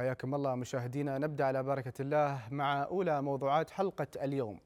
حياكم الله مشاهدينا نبدا على بركه الله مع اولى موضوعات حلقه اليوم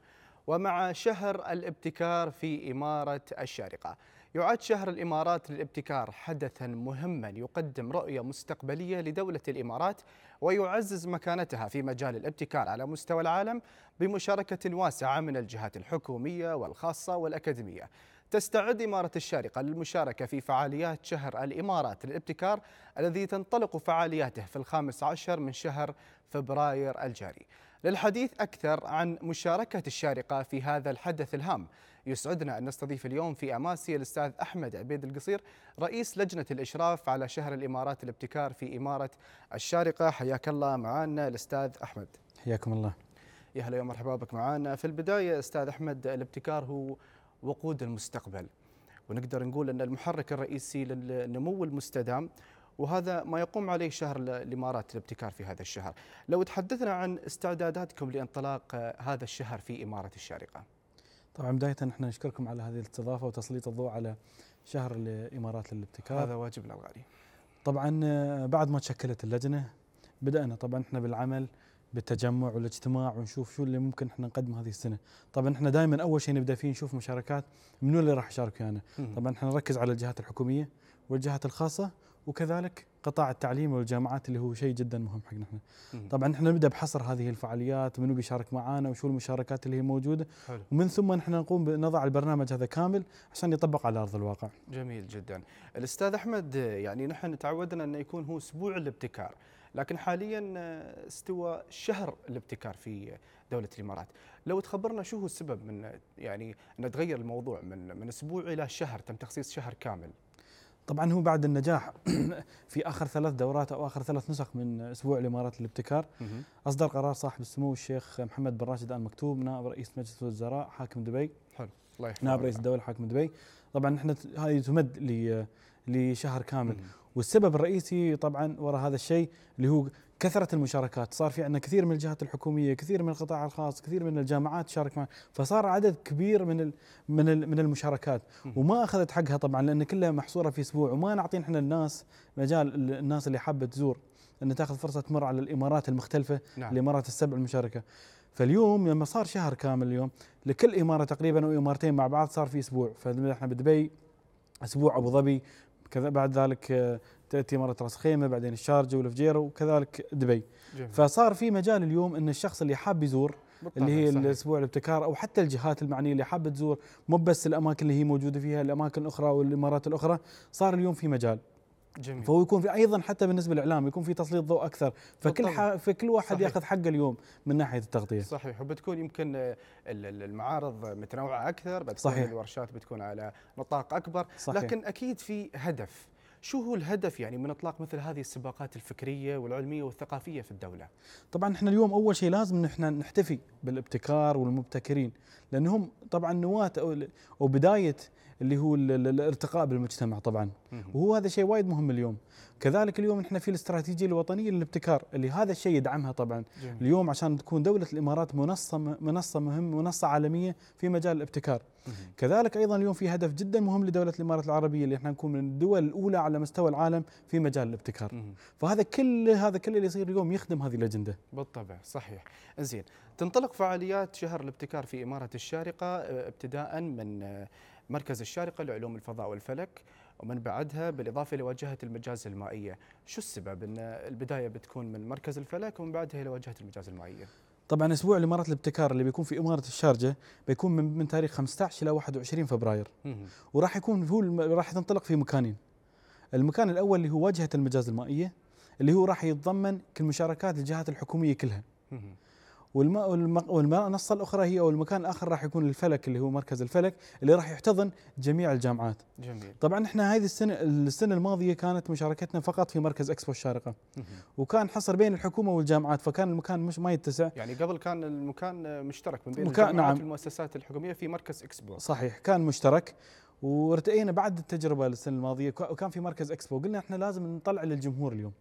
ومع شهر الابتكار في اماره الشارقه. يعد شهر الامارات للابتكار حدثا مهما يقدم رؤيه مستقبليه لدوله الامارات ويعزز مكانتها في مجال الابتكار على مستوى العالم بمشاركه واسعه من الجهات الحكوميه والخاصه والاكاديميه. تستعد إمارة الشارقة للمشاركة في فعاليات شهر الإمارات للابتكار الذي تنطلق فعالياته في الخامس عشر من شهر فبراير الجاري للحديث أكثر عن مشاركة الشارقة في هذا الحدث الهام يسعدنا أن نستضيف اليوم في أماسي الأستاذ أحمد عبيد القصير رئيس لجنة الإشراف على شهر الإمارات الابتكار في إمارة الشارقة حياك الله معنا الأستاذ أحمد حياكم الله يا هلا ومرحبا بك معنا في البداية أستاذ أحمد الابتكار هو وقود المستقبل ونقدر نقول أن المحرك الرئيسي للنمو المستدام وهذا ما يقوم عليه شهر الامارات الابتكار في هذا الشهر. لو تحدثنا عن استعداداتكم لانطلاق هذا الشهر في اماره الشارقه. طبعا بدايه احنا نشكركم على هذه الاستضافه وتسليط الضوء على شهر الامارات للابتكار. هذا واجبنا الغالي. طبعا آه، بعد ما تشكلت اللجنه بدانا طبعا احنا بالعمل بالتجمع والاجتماع ونشوف شو اللي ممكن احنا نقدمه هذه السنه، طبعا احنا دائما اول شيء نبدا فيه نشوف مشاركات منو اللي راح يشارك ويانا، طبعا احنا نركز على الجهات الحكوميه والجهات الخاصه وكذلك قطاع التعليم والجامعات اللي هو شيء جدا مهم حقنا احنا. طبعا احنا نبدا بحصر هذه الفعاليات، منو بيشارك معانا وشو المشاركات اللي هي موجوده، حلو. ومن ثم احنا نقوم بنضع البرنامج هذا كامل عشان يطبق على ارض الواقع. جميل جدا. الاستاذ احمد يعني نحن تعودنا انه يكون هو اسبوع الابتكار، لكن حاليا آه، استوى شهر الابتكار في دوله الامارات لو تخبرنا شو هو السبب من يعني نتغير تغير الموضوع من من اسبوع الى شهر تم تخصيص شهر كامل طبعا هو بعد النجاح في اخر ثلاث دورات او اخر ثلاث نسخ من اسبوع الامارات للابتكار اصدر قرار صاحب السمو الشيخ محمد بن راشد ال مكتوم نائب رئيس مجلس الوزراء حاكم دبي حلو الله نائب رئيس الدوله حاكم دبي طبعا احنا هذه تمد لشهر كامل والسبب الرئيسي طبعا وراء هذا الشيء اللي هو كثره المشاركات صار في عندنا كثير من الجهات الحكوميه كثير من القطاع الخاص كثير من الجامعات شارك معنا فصار عدد كبير من الـ من الـ من المشاركات وما اخذت حقها طبعا لان كلها محصوره في اسبوع وما نعطي احنا الناس مجال الناس اللي حابه تزور ان تاخذ فرصه تمر على الامارات المختلفه نعم. الامارات السبع المشاركه فاليوم لما صار شهر كامل اليوم لكل اماره تقريبا او امارتين مع بعض صار في اسبوع فاحنا بدبي اسبوع ابو ظبي كذا بعد ذلك آه، تاتي مره راس خيمه بعدين الشارجه والفجيره وكذلك دبي جميل. فصار في مجال اليوم ان الشخص اللي حاب يزور اللي هي صحيح. الاسبوع الابتكار او حتى الجهات المعنيه اللي حابه تزور مو بس الاماكن اللي هي موجوده فيها الاماكن الاخرى والامارات الاخرى صار اليوم في مجال جميل. فهو يكون في ايضا حتى بالنسبه للاعلام يكون في تسليط ضوء اكثر فكل ح... فكل واحد صحيح. ياخذ حقه اليوم من ناحيه التغطيه صحيح وبتكون يمكن المعارض متنوعه اكثر بتكون صحيح. الورشات بتكون على نطاق اكبر صحيح. لكن اكيد في هدف شو هو الهدف يعني من اطلاق مثل هذه السباقات الفكريه والعلميه والثقافيه في الدوله؟ طبعا احنا اليوم اول شيء لازم احنا نحتفي بالابتكار والمبتكرين لانهم طبعا نواه او بدايه اللي هو الارتقاء بالمجتمع طبعا وهو هذا شيء وايد مهم اليوم كذلك اليوم احنا في الاستراتيجيه الوطنيه للابتكار اللي هذا الشيء يدعمها طبعا جميل. اليوم عشان تكون دوله الامارات منصه منصه مهم منصه عالميه في مجال الابتكار مهم. كذلك ايضا اليوم في هدف جدا مهم لدوله الامارات العربيه اللي احنا نكون من الدول الاولى على مستوى العالم في مجال الابتكار مهم. فهذا كل هذا كل اللي يصير اليوم يخدم هذه الاجنده بالطبع صحيح زين تنطلق فعاليات شهر الابتكار في اماره الشارقه آه، ابتداء من آه، مركز الشارقة لعلوم الفضاء والفلك ومن بعدها بالإضافة لواجهة المجاز المائية شو السبب أن البداية بتكون من مركز الفلك ومن بعدها إلى واجهة المجاز المائية طبعا اسبوع الامارات الابتكار اللي بيكون في اماره الشارجه بيكون من, من تاريخ 15 الى 21 فبراير وراح يكون هو راح تنطلق في مكانين المكان الاول اللي هو واجهه المجاز المائيه اللي هو راح يتضمن كل مشاركات الجهات الحكوميه كلها والمنصه الاخرى هي او المكان الاخر راح يكون الفلك اللي هو مركز الفلك اللي راح يحتضن جميع الجامعات. جميل. طبعا احنا هذه السنه السنه الماضيه كانت مشاركتنا فقط في مركز اكسبو الشارقه. وكان حصر بين الحكومه والجامعات فكان المكان مش ما يتسع. يعني قبل كان المكان مشترك من بين مكان الجامعات نعم. الحكوميه في مركز اكسبو. صحيح كان مشترك وارتئينا بعد التجربه السنه الماضيه وكان في مركز اكسبو قلنا احنا لازم نطلع للجمهور اليوم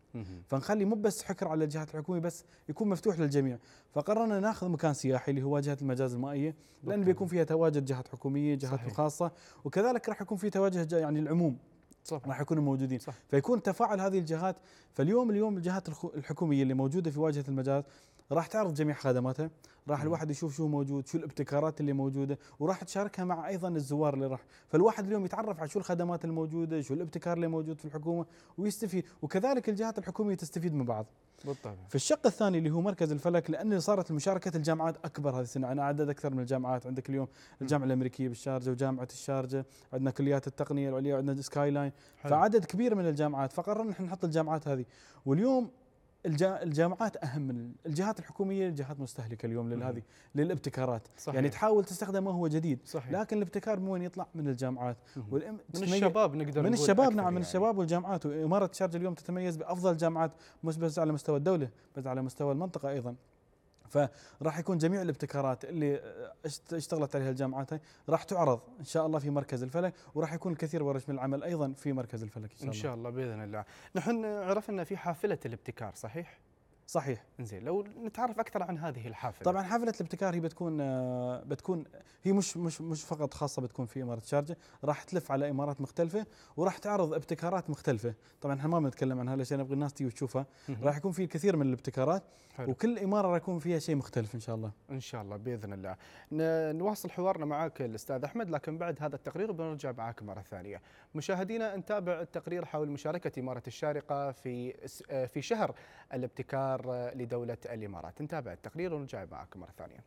فنخلي مو بس حكر على الجهات الحكوميه بس يكون مفتوح للجميع فقررنا ناخذ مكان سياحي اللي هو واجهه المجاز المائيه لان بيكون فيها تواجد جهات حكوميه جهات صحيح. خاصه وكذلك راح يكون في تواجد يعني العموم صح. راح يكونوا موجودين صح. فيكون تفاعل هذه الجهات فاليوم اليوم الجهات الحكوميه اللي موجوده في واجهه المجاز راح تعرض جميع خدماتها راح الواحد يشوف شو موجود شو الابتكارات اللي موجوده وراح تشاركها مع ايضا الزوار اللي راح فالواحد اليوم يتعرف على شو الخدمات الموجوده شو الابتكار اللي موجود في الحكومه ويستفيد وكذلك الجهات الحكوميه تستفيد من بعض بالطبع في الشق الثاني اللي هو مركز الفلك لان صارت مشاركه الجامعات اكبر هذه السنه انا عدد اكثر من الجامعات عندك اليوم الجامعه الامريكيه بالشارجه وجامعه الشارجه عندنا كليات التقنيه العليا وعندنا سكاي لاين فعدد كبير من الجامعات فقررنا نحط الجامعات هذه واليوم الجامعات اهم من الجهات الحكوميه الجهات مستهلكه اليوم لهذه للابتكارات يعني صحيح. يعني تحاول تستخدم ما هو جديد صحيح. لكن الابتكار من وين يطلع من الجامعات والإم... من الشباب نقدر من الشباب نعم يعني. من الشباب والجامعات واماره شارجه اليوم تتميز بافضل الجامعات مش بس على مستوى الدوله بس على مستوى المنطقه ايضا فراح يكون جميع الابتكارات اللي آه، اشتغلت عليها الجامعات هاي راح تعرض ان شاء الله في مركز الفلك وراح يكون الكثير ورش من العمل ايضا في مركز الفلك ان شاء الله ان شاء الله باذن الله نحن عرفنا في حافله الابتكار صحيح صحيح زين لو نتعرف اكثر عن هذه الحافله طبعا حافله الابتكار هي بتكون آه، بتكون هي مش مش مش فقط خاصه بتكون في اماره شارجه راح تلف على امارات مختلفه وراح تعرض ابتكارات مختلفه طبعا احنا ما بنتكلم عنها لشان نبغى الناس تيجي وتشوفها راح يكون في الكثير من الابتكارات حلو. وكل اماره راح يكون فيها شيء مختلف ان شاء الله ان شاء الله باذن الله نواصل حوارنا معاك الاستاذ احمد لكن بعد هذا التقرير بنرجع معاك مره ثانيه مشاهدينا نتابع التقرير حول مشاركه اماره الشارقه في آه، في شهر الابتكار الدولار لدولة الإمارات نتابع التقرير ونرجع معكم مرة ثانية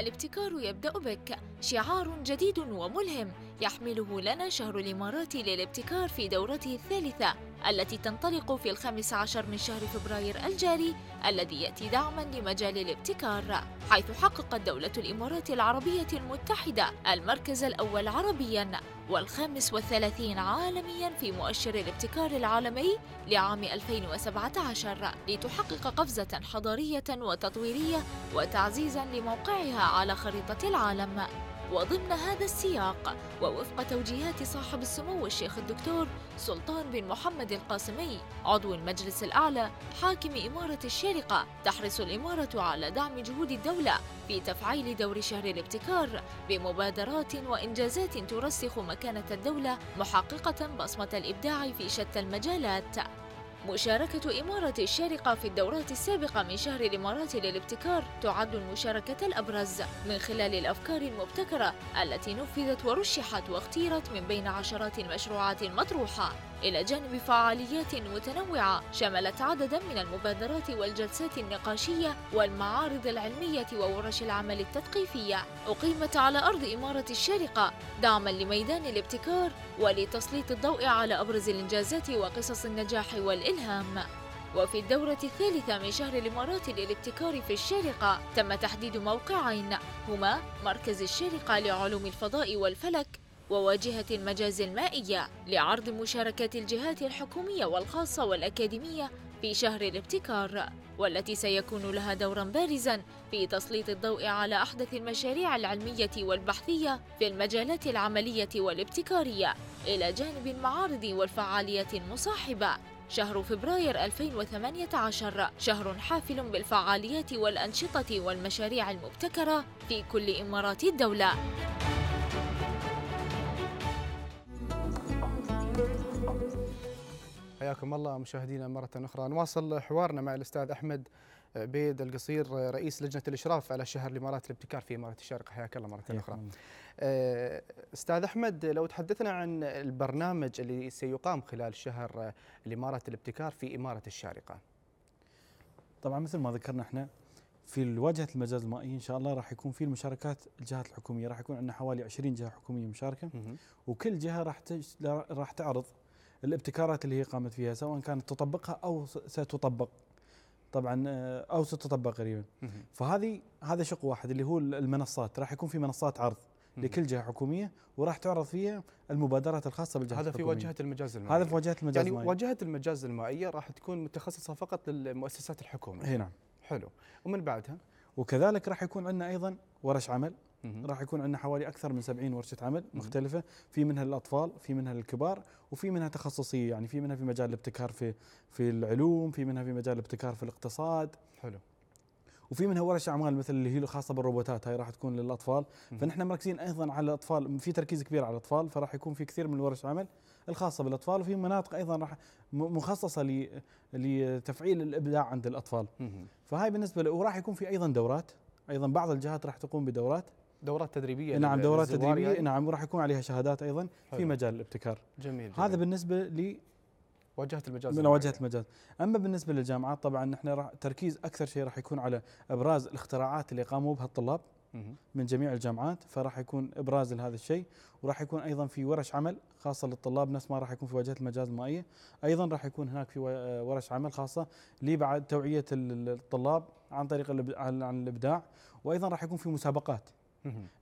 الابتكار يبدأ بك شعار جديد وملهم يحمله لنا شهر الإمارات للابتكار في دورته الثالثة التي تنطلق في الخامس عشر من شهر فبراير الجاري الذي يأتي دعما لمجال الابتكار حيث حققت دولة الإمارات العربية المتحدة المركز الأول عربيا والخامس والثلاثين عالميا في مؤشر الابتكار العالمي لعام 2017 لتحقق قفزة حضارية وتطويرية وتعزيزا لموقعها على خريطة العالم وضمن هذا السياق ووفق توجيهات صاحب السمو الشيخ الدكتور سلطان بن محمد القاسمي عضو المجلس الأعلى حاكم إمارة الشارقة تحرص الإمارة على دعم جهود الدولة في تفعيل دور شهر الابتكار بمبادرات وإنجازات ترسخ مكانة الدولة محققة بصمة الإبداع في شتى المجالات مشاركة إمارة الشارقة في الدورات السابقة من شهر الإمارات للابتكار تعد المشاركة الأبرز من خلال الأفكار المبتكرة التي نفذت ورشحت واختيرت من بين عشرات المشروعات المطروحة إلى جانب فعاليات متنوعة شملت عددا من المبادرات والجلسات النقاشية والمعارض العلمية وورش العمل التثقيفية أقيمت على أرض إمارة الشارقة دعما لميدان الابتكار ولتسليط الضوء على أبرز الإنجازات وقصص النجاح والإلهام وفي الدورة الثالثة من شهر الإمارات للابتكار في الشارقة تم تحديد موقعين هما مركز الشارقة لعلوم الفضاء والفلك وواجهة المجاز المائية لعرض مشاركة الجهات الحكومية والخاصة والأكاديمية في شهر الابتكار والتي سيكون لها دورا بارزا في تسليط الضوء على أحدث المشاريع العلمية والبحثية في المجالات العملية والابتكارية إلى جانب المعارض والفعاليات المصاحبة شهر فبراير 2018 شهر حافل بالفعاليات والأنشطة والمشاريع المبتكرة في كل إمارات الدولة حياكم الله مشاهدينا مرة أخرى نواصل حوارنا مع الأستاذ أحمد بيد القصير رئيس لجنة الإشراف على شهر الإمارات الابتكار في إمارة الشارقة حياك الله مرة أخرى آه، أستاذ أحمد لو تحدثنا عن البرنامج اللي سيقام خلال شهر الإمارات الابتكار في إمارة الشارقة طبعا مثل ما ذكرنا احنا في الواجهة المجاز المائي إن شاء الله راح يكون في المشاركات الجهات الحكومية راح يكون عندنا حوالي 20 جهة حكومية مشاركة وكل جهة راح راح تعرض الابتكارات اللي هي قامت فيها سواء كانت تطبقها او ستطبق طبعا آه، او ستطبق قريبا فهذه هذا شق واحد اللي هو المنصات راح يكون في منصات عرض لكل جهه حكوميه وراح تعرض فيها المبادرات الخاصه بالجهه هذا في واجهه المجاز المائيه هذا في واجهه المجاز يعني المائيه يعني واجهه المجاز المائيه راح تكون متخصصه فقط للمؤسسات الحكوميه نعم حلو ومن بعدها وكذلك راح يكون عندنا ايضا ورش عمل راح يكون عندنا حوالي اكثر من 70 ورشه عمل مختلفه في منها للاطفال في منها للكبار وفي منها تخصصيه يعني في منها في مجال الابتكار في في العلوم في منها في مجال الابتكار في الاقتصاد حلو وفي منها ورش اعمال مثل اللي هي خاصه بالروبوتات هاي راح تكون للاطفال فنحن مركزين ايضا على الاطفال في تركيز كبير على الاطفال فراح يكون في كثير من ورش عمل الخاصه بالاطفال وفي مناطق ايضا راح مخصصه لتفعيل الابداع عند الاطفال فهاي بالنسبه وراح يكون في ايضا دورات ايضا بعض الجهات راح تقوم بدورات دورات تدريبيه نعم دورات تدريبيه يعني؟ نعم وراح يكون عليها شهادات ايضا في مجال الابتكار جميل, جميل. هذا بالنسبه ل واجهه المجاز من واجهه المجاز اما بالنسبه للجامعات طبعا احنا راح تركيز اكثر شيء راح يكون على ابراز الاختراعات اللي قاموا بها الطلاب من جميع الجامعات فراح يكون ابراز لهذا الشيء وراح يكون ايضا في ورش عمل خاصه للطلاب نفس ما راح يكون في واجهه المجاز المائيه ايضا راح يكون هناك في آه، ورش عمل خاصه لبعد توعيه الطلاب عن طريق عن الابداع وايضا راح يكون في مسابقات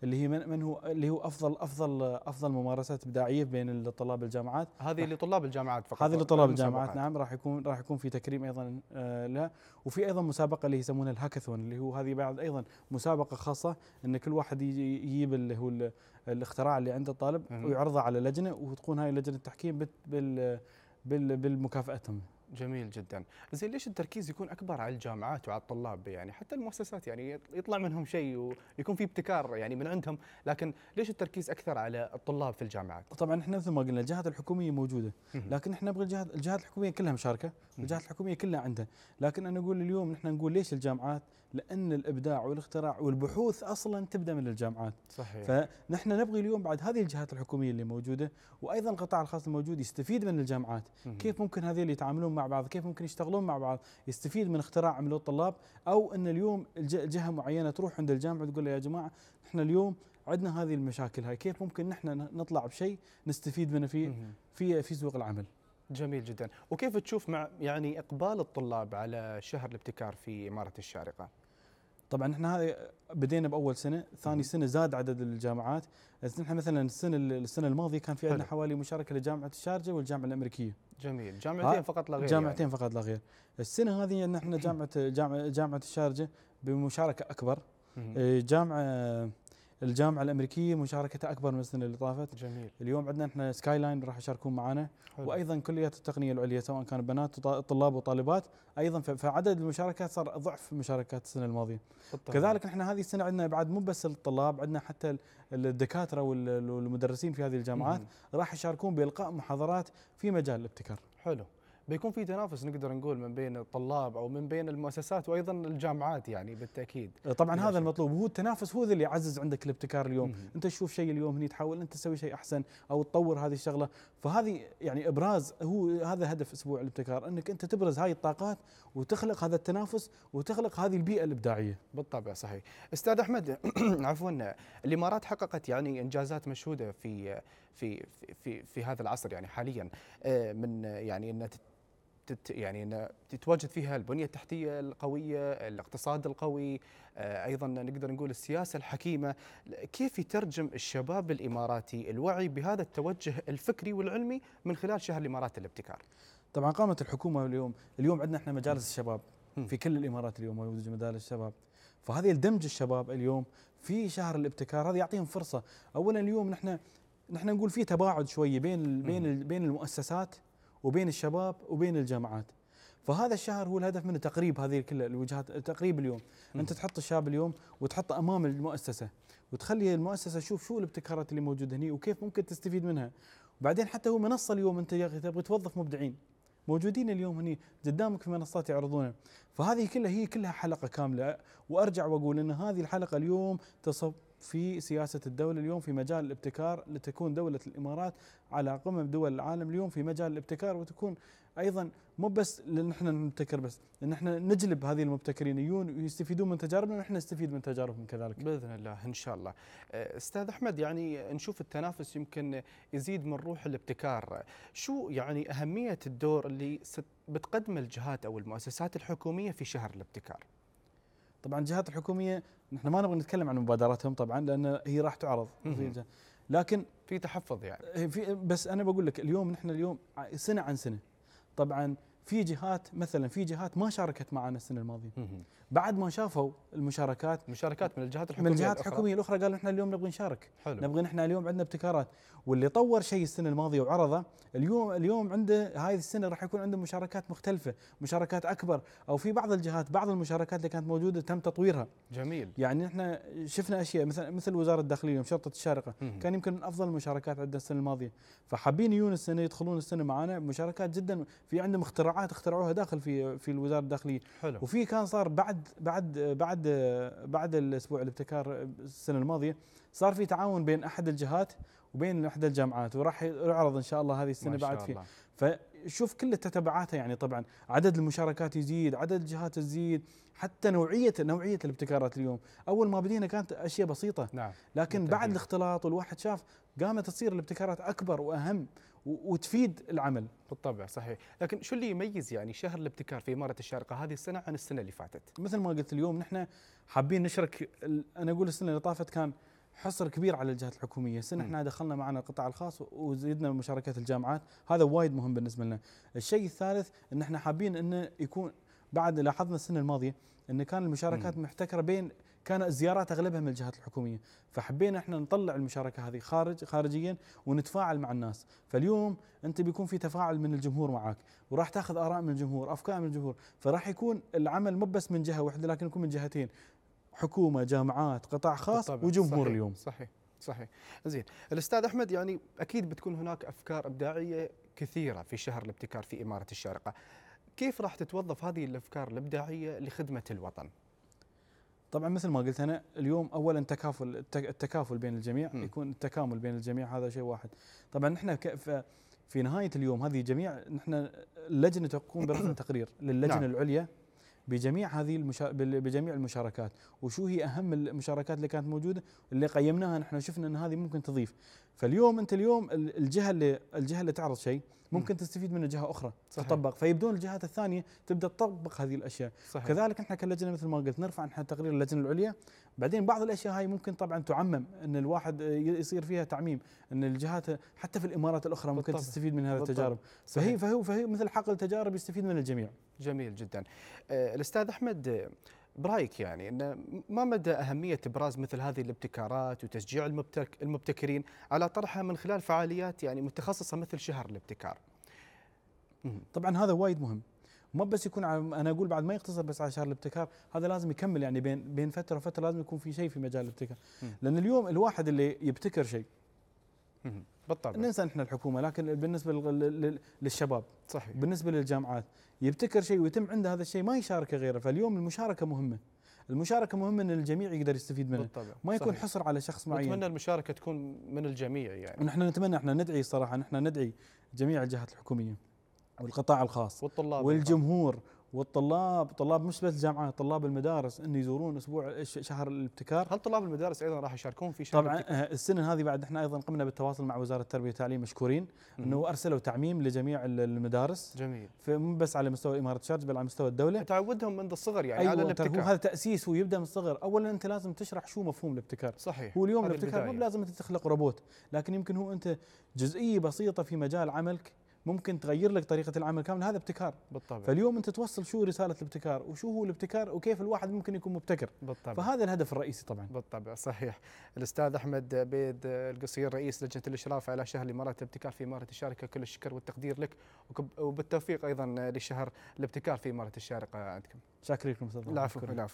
اللي هي من, من هو اللي هو افضل افضل افضل ممارسات ابداعيه بين طلاب الجامعات هذه لطلاب الجامعات فقط هذه لطلاب الجامعات نعم راح يكون راح يكون في تكريم ايضا آه، لها وفي ايضا مسابقه اللي يسمونها الهاكاثون اللي هو هذه بعد ايضا مسابقه خاصه ان كل واحد يجيب اللي هو الاختراع اللي عند الطالب ويعرضه على لجنه وتكون هاي لجنه التحكيم بال بال بالمكافاتهم جميل جدا زين ليش التركيز يكون اكبر على الجامعات وعلى الطلاب يعني حتى المؤسسات يعني يطلع منهم شيء ويكون في ابتكار يعني من عندهم لكن ليش التركيز اكثر على الطلاب في الجامعات طبعا احنا مثل ما قلنا الجهات الحكوميه موجوده لكن احنا نبغى الجهات الجهات الحكوميه كلها مشاركه الجهات الحكوميه كلها عندها لكن انا اقول اليوم احنا نقول ليش الجامعات لان الابداع والاختراع والبحوث اصلا تبدا من الجامعات صحيح فنحن نبغي اليوم بعد هذه الجهات الحكوميه اللي موجوده وايضا القطاع الخاص الموجود يستفيد من الجامعات مم. كيف ممكن هذه اللي يتعاملون مع بعض كيف ممكن يشتغلون مع بعض يستفيد من اختراع عملوا الطلاب او ان اليوم جهه معينه تروح عند الجامعه تقول له يا جماعه احنا اليوم عندنا هذه المشاكل هاي كيف ممكن نحن نطلع بشيء نستفيد منه في في في سوق العمل جميل جدا وكيف تشوف مع يعني اقبال الطلاب على شهر الابتكار في اماره الشارقه طبعا احنا هذه بدينا باول سنه، ثاني سنه زاد عدد الجامعات، احنا مثلا السنه السنه الماضيه كان في عندنا حوالي مشاركه لجامعه الشارجه والجامعه الامريكيه. جميل، جامعتين فقط لا غير. يعني. جامعتين يعني. فقط لا غير. السنه هذه احنا جامعه جامعه الشارجه بمشاركه اكبر. إيه، جامعه الجامعه الامريكيه مشاركتها اكبر من السنه اللي طافت جميل اليوم عندنا احنا سكاي لاين راح يشاركون معنا حلو. وايضا كليات التقنيه العليا سواء كان بنات طلاب وطالبات ايضا فعدد المشاركات صار ضعف مشاركات السنه الماضيه بالطبع. كذلك احنا هذه السنه عندنا بعد مو بس الطلاب عندنا حتى الدكاتره والمدرسين في هذه الجامعات راح يشاركون بالقاء محاضرات في مجال الابتكار حلو بيكون في تنافس نقدر نقول من بين الطلاب او من بين المؤسسات وايضا الجامعات يعني بالتاكيد طبعا هذا شيء. المطلوب هو التنافس هو اللي يعزز عندك الابتكار اليوم مم. انت تشوف شيء اليوم هني تحاول انت تسوي شيء احسن او تطور هذه الشغله فهذه يعني ابراز هو هذا هدف اسبوع الابتكار انك انت تبرز هاي الطاقات وتخلق هذا التنافس وتخلق هذه البيئه الابداعيه بالطبع صحيح استاذ احمد عفوا الامارات حققت يعني انجازات مشهوده في في في في هذا العصر يعني حاليا آه، من يعني انها تت يعني تتواجد فيها البنيه التحتيه القويه، الاقتصاد القوي، آه، ايضا نقدر نقول السياسه الحكيمه، كيف يترجم الشباب الاماراتي الوعي بهذا التوجه الفكري والعلمي من خلال شهر الامارات للابتكار؟ طبعا قامت الحكومه اليوم، اليوم عندنا احنا مجالس الشباب في كل الامارات اليوم موجود مجالس الشباب، فهذه الدمج الشباب اليوم في شهر الابتكار هذا يعطيهم فرصه، اولا اليوم نحن نحن نقول في تباعد شويه بين بين بين المؤسسات وبين الشباب وبين الجامعات فهذا الشهر هو الهدف منه تقريب هذه كل الوجهات تقريب اليوم م. انت تحط الشاب اليوم وتحطه امام المؤسسه وتخلي المؤسسه تشوف شو الابتكارات اللي موجوده هنا وكيف ممكن تستفيد منها وبعدين حتى هو منصه اليوم انت تبغى توظف مبدعين موجودين اليوم هني قدامك في منصات يعرضونه فهذه كلها هي كلها حلقه كامله وارجع واقول ان هذه الحلقه اليوم في سياسة الدولة اليوم في مجال الابتكار لتكون دولة الإمارات على قمم دول العالم اليوم في مجال الابتكار وتكون أيضا مو بس لأن احنا نبتكر بس لأن احنا نجلب هذه المبتكرين يجون ويستفيدون من تجاربنا ونحن نستفيد من تجاربهم كذلك بإذن الله إن شاء الله أه، أستاذ أحمد يعني نشوف التنافس يمكن يزيد من روح الابتكار شو يعني أهمية الدور اللي بتقدمه الجهات أو المؤسسات الحكومية في شهر الابتكار طبعا الجهات الحكوميه نحن ما نبغى نتكلم عن مبادراتهم طبعا لان هي راح تعرض في لكن في تحفظ يعني في بس انا بقول لك اليوم نحن اليوم سنه عن سنه طبعا في جهات مثلا في جهات ما شاركت معنا السنه الماضيه بعد ما شافوا المشاركات مشاركات من الجهات الحكوميه من الجهات الحكوميه الاخرى قالوا احنا اليوم نبغى نشارك حلو. نبغى نحن اليوم عندنا ابتكارات واللي طور شيء السنه الماضيه وعرضه اليوم اليوم عنده هذه السنه راح يكون عنده مشاركات مختلفه مشاركات اكبر او في بعض الجهات بعض المشاركات اللي كانت موجوده تم تطويرها جميل يعني احنا شفنا اشياء مثلا مثل وزاره الداخليه اليوم شرطه الشارقه كان يمكن من افضل المشاركات عندنا السنه الماضيه فحابين يجون السنه يدخلون السنه معنا مشاركات جدا في عندهم اختراع اختراعات اخترعوها داخل في في الوزاره الداخليه حلو وفي كان صار بعد بعد بعد بعد الاسبوع الابتكار السنه الماضيه صار في تعاون بين احد الجهات وبين احدى الجامعات وراح يعرض ان شاء الله هذه السنه بعد فيه فشوف كل التتبعات يعني طبعا عدد المشاركات يزيد عدد الجهات تزيد حتى نوعيه نوعيه الابتكارات اليوم اول ما بدينا كانت اشياء بسيطه نعم لكن بالتأكيد. بعد الاختلاط والواحد شاف قامت تصير الابتكارات اكبر واهم وتفيد العمل بالطبع صحيح لكن شو اللي يميز يعني شهر الابتكار في إمارة الشارقة هذه السنة عن السنة اللي فاتت مثل ما قلت اليوم نحن حابين نشرك أنا أقول السنة اللي طافت كان حصر كبير على الجهات الحكوميه، السنه احنا دخلنا معنا القطاع الخاص وزيدنا مشاركه الجامعات، هذا وايد مهم بالنسبه لنا. الشيء الثالث ان احنا حابين انه يكون بعد لاحظنا السنه الماضيه ان كان المشاركات محتكره بين كان الزيارات اغلبها من الجهات الحكوميه فحبينا احنا نطلع المشاركه هذه خارج خارجيا ونتفاعل مع الناس فاليوم انت بيكون في تفاعل من الجمهور معك وراح تاخذ اراء من الجمهور افكار من الجمهور فراح يكون العمل مو بس من جهه واحده لكن يكون من جهتين حكومه جامعات قطاع خاص بالطبع. وجمهور صحيح اليوم صحيح صحيح زين الاستاذ احمد يعني اكيد بتكون هناك افكار ابداعيه كثيره في شهر الابتكار في اماره الشارقه كيف راح تتوظف هذه الافكار الابداعيه لخدمه الوطن طبعا مثل ما قلت انا اليوم اولا تكافل التكافل بين الجميع م. يكون التكامل بين الجميع هذا شيء واحد طبعا نحن في نهايه اليوم هذه جميع نحن اللجنه تقوم برفع تقرير للجنه نعم. العليا بجميع هذه بجميع المشاركات وشو هي اهم المشاركات اللي كانت موجوده اللي قيمناها نحن شفنا ان هذه ممكن تضيف فاليوم انت اليوم الجهه اللي الجهه اللي تعرض شيء ممكن تستفيد منه جهه اخرى صحيح. تطبق فيبدون الجهات الثانيه تبدا تطبق هذه الاشياء صحيح. كذلك احنا كلجنه مثل ما قلت نرفع احنا تقرير اللجنه العليا بعدين بعض الاشياء هاي ممكن طبعا تعمم ان الواحد يصير فيها تعميم ان الجهات حتى في الامارات الاخرى ممكن بالطبع. تستفيد من هذه التجارب فهي فهو فهي مثل حقل تجارب يستفيد من الجميع جميل جدا آه الاستاذ احمد برايك يعني ان ما مدى اهميه ابراز مثل هذه الابتكارات وتشجيع المبتك المبتكرين على طرحها من خلال فعاليات يعني متخصصه مثل شهر الابتكار؟ طبعا هذا وايد مهم ما بس يكون انا اقول بعد ما يقتصر بس على شهر الابتكار هذا لازم يكمل يعني بين بين فتره وفتره لازم يكون في شيء في مجال الابتكار لان اليوم الواحد اللي يبتكر شيء بالطبع ننسى نحن الحكومه لكن بالنسبه للشباب صحيح بالنسبه للجامعات يبتكر شيء ويتم عنده هذا الشيء ما يشاركه غيره فاليوم المشاركه مهمه المشاركة مهمة أن الجميع يقدر يستفيد منها بالطبع. ما يكون صحيح. حصر على شخص معين نتمنى المشاركة تكون من الجميع يعني نحن نتمنى احنا ندعي صراحة نحن ندعي جميع الجهات الحكومية والقطاع الخاص والطلاب والجمهور الخاص. والطلاب طلاب مش بس الجامعات طلاب المدارس انه يزورون اسبوع شهر الابتكار هل طلاب المدارس ايضا راح يشاركون في شهر طبعا الابتكار؟ آه، السنه هذه بعد احنا ايضا قمنا بالتواصل مع وزاره التربيه والتعليم مشكورين انه ارسلوا تعميم لجميع المدارس جميل فمو بس على مستوى اماره شرج بل على مستوى الدوله تعودهم منذ الصغر يعني أيوة على الابتكار هذا تاسيس هو يبدا من الصغر اولا انت لازم تشرح شو مفهوم الابتكار صحيح هو اليوم الابتكار مو لازم انت تخلق روبوت لكن يمكن هو انت جزئيه بسيطه في مجال عملك ممكن تغير لك طريقه العمل كامل هذا ابتكار بالطبع فاليوم انت توصل شو رساله الابتكار وشو هو الابتكار وكيف الواحد ممكن يكون مبتكر بالطبع فهذا الهدف الرئيسي طبعا بالطبع صحيح الاستاذ احمد بيد القصير رئيس لجنه الاشراف على شهر الامارات الابتكار في اماره الشارقه كل الشكر والتقدير لك وبالتوفيق ايضا لشهر الابتكار في اماره الشارقه عندكم شاكر لكم العفو